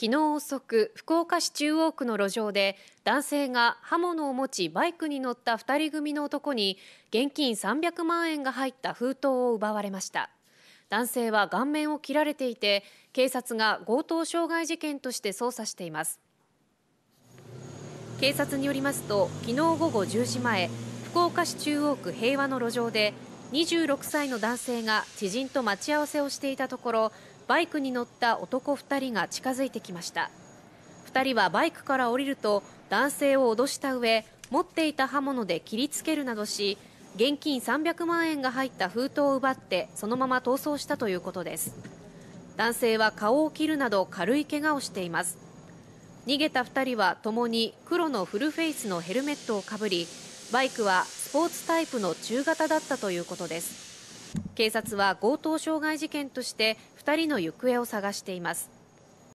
昨日遅く福岡市中央区の路上で男性が刃物を持ちバイクに乗った2人組の男に現金300万円が入った封筒を奪われました男性は顔面を切られていて警察が強盗傷害事件として捜査しています警察によりますと昨日午後10時前福岡市中央区平和の路上で26歳の男性が知人と待ち合わせをしていたところバイクに乗った男2人が近づいてきました。2人はバイクから降りると男性を脅した上、持っていた刃物で切りつけるなどし、現金300万円が入った封筒を奪ってそのまま逃走したということです男性は顔を切るなど軽い怪我をしています逃げた2人はともに黒のフルフェイスのヘルメットをかぶりバイクはスポーツタイプの中型だったということです警察は強盗傷害事件として2人の行方を捜しています。